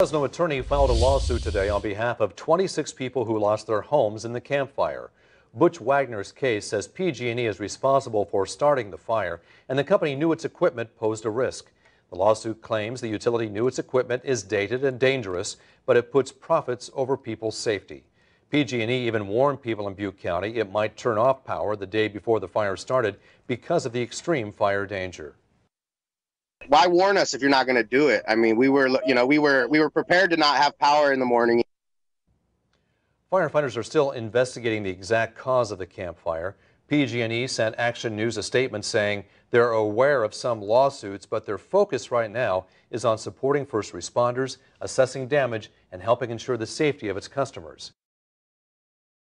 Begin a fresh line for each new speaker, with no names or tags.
Fresno attorney filed a lawsuit today on behalf of 26 people who lost their homes in the campfire. Butch Wagner's case says PG&E is responsible for starting the fire, and the company knew its equipment posed a risk. The lawsuit claims the utility knew its equipment is dated and dangerous, but it puts profits over people's safety. PG&E even warned people in Butte County it might turn off power the day before the fire started because of the extreme fire danger
why warn us if you're not going to do it? I mean, we were, you know, we were we were prepared to not have power in the morning.
Firefighters are still investigating the exact cause of the campfire. PG&E sent Action News a statement saying they're aware of some lawsuits, but their focus right now
is on supporting first responders, assessing damage, and helping ensure the safety of its customers.